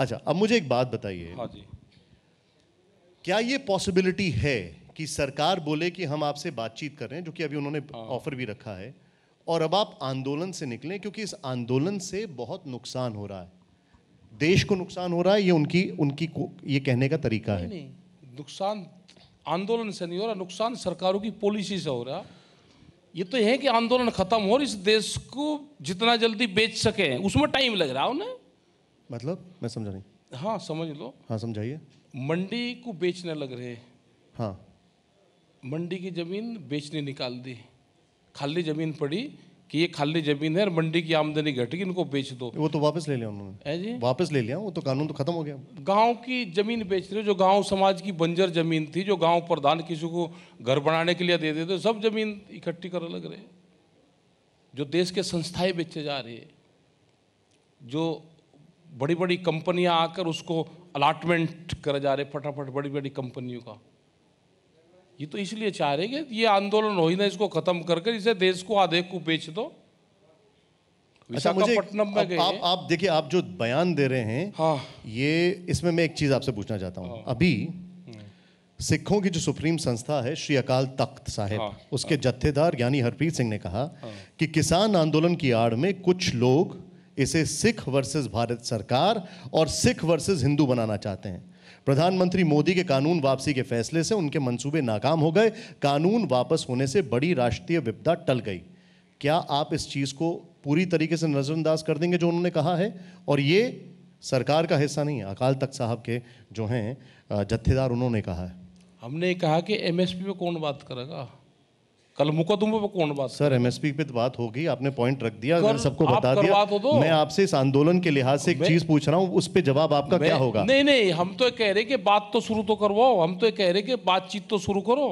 अच्छा अब मुझे एक बात बताइए हाँ जी क्या ये पॉसिबिलिटी है कि सरकार बोले कि हम आपसे बातचीत कर रहे हैं जो कि अभी उन्होंने ऑफर हाँ। भी रखा है और अब आप आंदोलन से निकलें क्योंकि इस आंदोलन से बहुत नुकसान हो रहा है देश को नुकसान हो रहा है ये उनकी उनकी ये कहने का तरीका नहीं, है नहीं नुकसान आंदोलन से नहीं हो रहा नुकसान सरकारों की पॉलिसी से हो रहा ये तो है कि आंदोलन खत्म हो और इस देश को जितना जल्दी बेच सके उसमें टाइम लग रहा उन्हें मतलब मैं समझा नहीं हाँ समझ लो हाँ समझाइए मंडी को बेचने लग रहे हाँ मंडी की ज़मीन बेचने निकाल दी खाली ज़मीन पड़ी कि ये खाली ज़मीन है और मंडी की आमदनी घटेगी इनको बेच दो वो तो वापस ले लिया उन्होंने जी वापस ले लिया वो तो कानून तो खत्म हो गया गांव की ज़मीन बेच रहे जो गांव समाज की बंजर ज़मीन थी जो गांव प्रधान किसी को घर बनाने के लिए दे देते सब ज़मीन इकट्ठी करने लग रहे जो देश के संस्थाएं बेचे जा रही है जो बड़ी बड़ी कंपनियां आकर उसको अलाटमेंट करा जा रहे फटाफट बड़ी बड़ी कंपनियों का ये तो इसलिए चाह रहे कि ये आंदोलन हो ही ना इसको खत्म करके इसे देश को आधे को बेच दो अच्छा, विशाखापट्टनम में गए आप, आप देखिए आप जो बयान दे रहे हैं हाँ। ये इसमें मैं एक चीज़ आपसे पूछना चाहता हूँ हाँ। अभी हम्म। सिखों की जो सुप्रीम संस्था है श्री अकाल तख्त साहेब हाँ। उसके हाँ, जत्थेदार यानी हरप्रीत सिंह ने कहा हाँ, कि किसान आंदोलन की आड़ में कुछ लोग इसे सिख वर्सेस भारत सरकार और सिख वर्सेस हिंदू बनाना चाहते हैं प्रधानमंत्री मोदी के कानून वापसी के फैसले से उनके मंसूबे नाकाम हो गए कानून वापस होने से बड़ी राष्ट्रीय विपदा टल गई क्या आप इस चीज़ को पूरी तरीके से नज़रअंदाज कर देंगे जो उन्होंने कहा है और ये सरकार का हिस्सा नहीं है अकाल तख्त साहब के जो हैं जत्थेदार उन्होंने कहा है हमने कहा कि एमएसपी पे कौन बात करेगा कल मुकदमों पे कौन बात सर एमएसपी पे तो बात होगी आपने पॉइंट रख दिया अगर सबको बता दिया तो मैं आपसे इस आंदोलन के लिहाज से एक चीज पूछ रहा हूँ उस पर जवाब आपका क्या होगा नहीं नहीं हम तो कह रहे कि बात तो शुरू तो करवाओ हम तो कह रहे कि बातचीत तो शुरू करो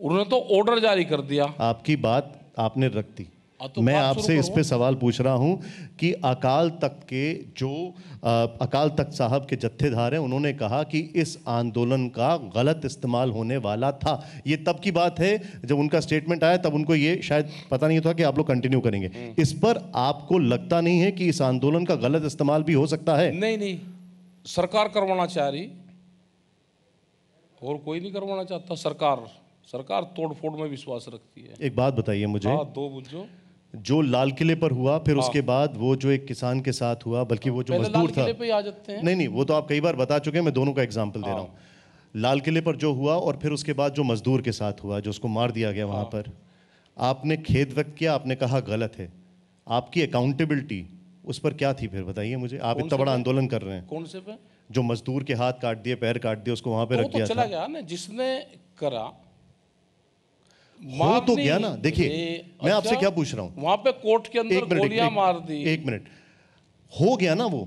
उन्होंने तो ऑर्डर जारी कर दिया आपकी बात आपने रख दी हाँ, तो मैं आपसे इस पे सवाल पूछ रहा हूं कि अकाल तख्त के जो आ, अकाल तख्त साहब के जत्थेदार हैं उन्होंने कहा कि इस आंदोलन का गलत इस्तेमाल होने वाला था ये तब की बात है जब उनका स्टेटमेंट आया तब उनको ये शायद पता नहीं था कि आप लोग कंटिन्यू करेंगे हम्म। इस पर आपको लगता नहीं है कि इस आंदोलन का गलत इस्तेमाल भी हो सकता है नहीं नहीं सरकार करवाना चाह रही और कोई नहीं करवाना चाहता सरकार सरकार तोड़फोड़ में विश्वास रखती है एक बात बताइए मुझे आ, हाँ, दो बुझो जो लाल किले पर हुआ फिर हाँ। उसके बाद वो जो एक किसान के साथ हुआ बल्कि वो जो मजदूर था नहीं नहीं वो तो आप कई बार बता चुके हैं मैं दोनों का एग्जाम्पल दे रहा हाँ। हूँ लाल किले पर जो हुआ और फिर उसके बाद जो मजदूर के साथ हुआ जो उसको मार दिया गया वहाँ हाँ। पर आपने खेद व्यक्त किया आपने कहा गलत है आपकी अकाउंटेबिलिटी उस पर क्या थी फिर बताइए मुझे आप इतना बड़ा आंदोलन कर रहे हैं कौन से पे जो मजदूर के हाथ काट दिए पैर काट दिए उसको वहाँ पे रख तो दिया चला गया ना जिसने करा हो तो गया ना देखिए अच्छा, मैं आपसे अच्छा, क्या पूछ रहा हूँ वहां पे कोर्ट के अंदर गोलियां मार दी एक मिनट हो गया ना वो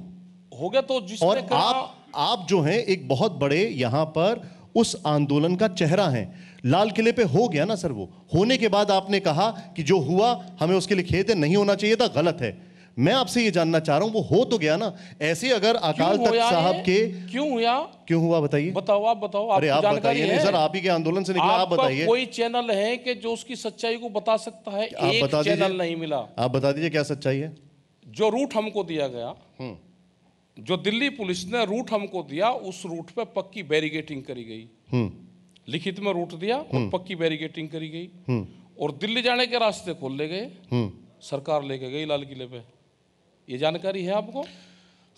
हो गया तो जिस और आप आप जो हैं एक बहुत बड़े यहां पर उस आंदोलन का चेहरा हैं लाल किले पे हो गया ना सर वो होने के बाद आपने कहा कि जो हुआ हमें उसके लिए खेद है नहीं होना चाहिए था गलत है मैं आपसे ये जानना चाह रहा हूँ वो हो तो गया ना ऐसे अगर अकाल तख्त साहब के क्यों हुआ क्यों हुआ बताइए बताओ आप बताओ अरे आप बताइए नहीं सर आप ही के आंदोलन से निकला आप बताइए कोई चैनल है कि जो उसकी सच्चाई को बता सकता है आप बता चैनल नहीं मिला आप बता दीजिए क्या सच्चाई है जो रूट हमको दिया गया हम्म। जो दिल्ली पुलिस ने रूट हमको दिया उस रूट पे पक्की बैरिगेटिंग करी गई हम्म। लिखित में रूट दिया और हम्म। पक्की बैरिगेटिंग करी गई और दिल्ली जाने के रास्ते खोल ले गए सरकार लेके गई लाल किले पे ये जानकारी है आपको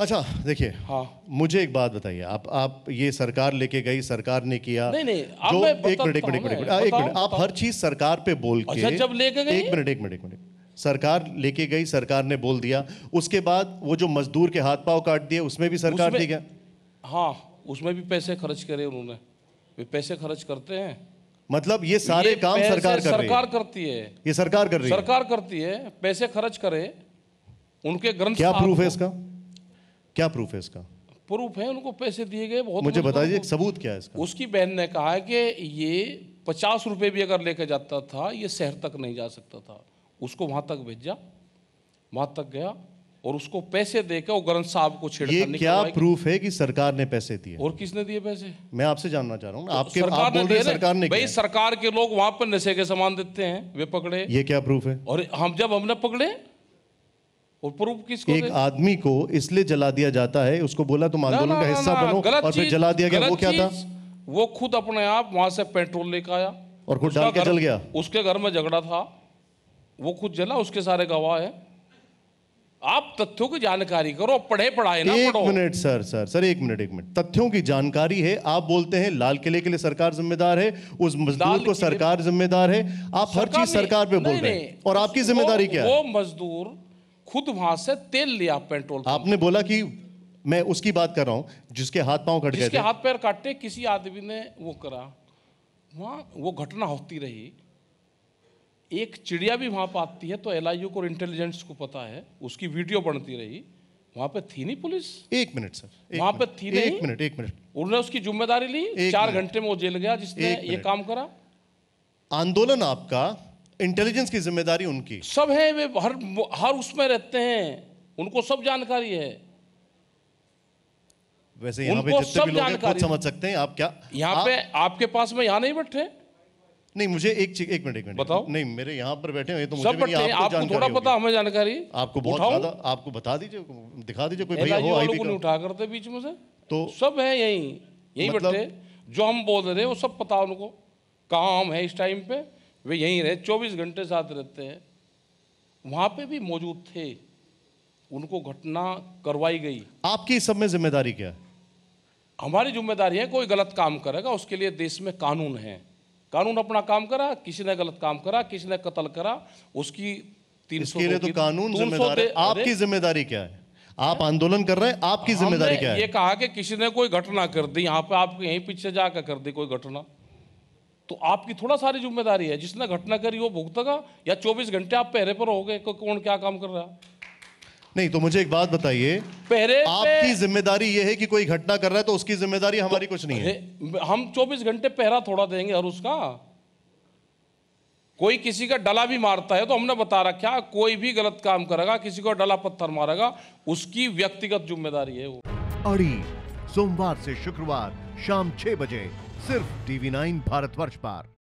अच्छा देखिए हाँ मुझे एक बात बताइए आप आप ये सरकार लेके गई सरकार ने किया नहीं नहीं आप जो एक मिनट एक मिनट एक मिनट एक मिनट आप हर चीज सरकार पे बोल के अच्छा, जब लेके गई एक मिनट एक मिनट एक मिनट सरकार लेके गई सरकार ने बोल दिया उसके बाद वो जो मजदूर के हाथ पाव काट दिए उसमें भी सरकार दी गया हाँ उसमें भी पैसे खर्च करे उन्होंने वे पैसे खर्च करते हैं मतलब ये तो सारे काम सरकार कर सरकार करती है ये सरकार कर रही है सरकार करती है पैसे खर्च करे उनके ग्रंथ क्या प्रूफ है इसका क्या प्रूफ है इसका प्रूफ है उनको पैसे दिए गए बहुत मुझे बताइए सबूत क्या है इसका उसकी बहन ने कहा है कि ये पचास रुपये भी अगर लेकर जाता था ये शहर तक नहीं जा सकता था उसको वहां तक भेजा वहां तक गया और उसको पैसे देकर वो ग्रंथ साहब को छेड़ ये क्या प्रूफ है कि सरकार ने पैसे दिए और किसने दिए पैसे मैं आपसे जानना चाह रहा हूँ तो आपके सरकार आप बोल रहे सरकार ने भाई सरकार के लोग वहां पर नशे के सामान देते हैं वे पकड़े ये क्या प्रूफ है और हम जब हमने पकड़े और प्रूफ किसको एक आदमी को इसलिए जला दिया जाता है उसको बोला तुम आंदोलन का हिस्सा बनो और फिर जला दिया गया वो क्या था वो खुद अपने आप वहां से पेट्रोल लेकर आया और खुद डाल के जल गया उसके घर में झगड़ा था वो खुद जला उसके सारे गवाह है आप तथ्यों की जानकारी करो पढ़े पढ़ाए ना एक मिनट सर सर सर एक मिनट एक मिनट तथ्यों की जानकारी है आप बोलते हैं लाल किले के लिए सरकार जिम्मेदार है उस मजदूर को सरकार जिम्मेदार है आप हर चीज सरकार पे बोल रहे हैं और आपकी जिम्मेदारी क्या है वो मजदूर खुद वहां से तेल लिया पेट्रोल आपने बोला कि मैं उसकी बात कर रहा हूं जिसके हाथ पांव कट गए जिसके हाथ पैर काटे किसी आदमी ने वो करा वहां वो घटना होती रही एक चिड़िया भी वहां पर आती है तो एल आई को इंटेलिजेंस को पता है उसकी वीडियो बनती रही वहां पे थी नहीं पुलिस एक मिनट सर एक वहां पे थी नहीं एक मिनट एक मिनट उन्होंने उसकी जिम्मेदारी ली चार घंटे में वो जेल गया जिसने ये काम करा आंदोलन आपका इंटेलिजेंस की जिम्मेदारी उनकी सब है वे हर हर उसमें रहते हैं उनको सब जानकारी है वैसे यहाँ पे जितने भी लोग हैं समझ सकते हैं आप क्या यहाँ पे आपके पास में यहाँ नहीं बैठे नहीं मुझे एक चीज एक मिनट एक मिनट बताओ नहीं मेरे यहाँ पर बैठे हैं तो मुझे भी नहीं, आपको, आपको थोड़ा पता हमें जानकारी आपको बहुत ज्यादा आपको बता दीजिए दिखा दीजिए कोई भैया हो आई नहीं उठा करते बीच में से तो सब है यही यही मतलब- बैठे जो हम बोल रहे हैं वो सब पता उनको हम है इस टाइम पे वे यहीं रहे 24 घंटे साथ रहते हैं वहाँ पे भी मौजूद थे उनको घटना करवाई गई आपकी सब में जिम्मेदारी क्या है हमारी जिम्मेदारी है कोई गलत काम करेगा उसके लिए देश में कानून है कानून अपना काम करा किसी ने गलत काम करा किसी ने कत्ल करा उसकी तीन सौ तो कानून जिम्मेदार आपकी जिम्मेदारी क्या है आप आंदोलन कर रहे हैं आपकी जिम्मेदारी क्या है ये कहा कि किसी ने कोई घटना कर दी यहाँ पे आप यहीं पीछे जाकर कर दी कोई घटना तो आपकी थोड़ा सारी जिम्मेदारी है जिसने घटना करी वो भुगतेगा या 24 घंटे आप पहरे पर हो गए कौन क्या काम कर रहा नहीं तो मुझे एक बात बताइए पहरे आपकी जिम्मेदारी ये है कि कोई घटना कर रहा है तो उसकी जिम्मेदारी हमारी तो, कुछ नहीं है हम 24 घंटे पहरा थोड़ा देंगे और उसका कोई किसी का डला भी मारता है तो हमने बता रखा कोई भी गलत काम करेगा किसी को डला पत्थर मारेगा उसकी व्यक्तिगत जिम्मेदारी है वो अड़ी सोमवार से शुक्रवार शाम छह बजे सिर्फ टीवी नाइन भारतवर्ष पर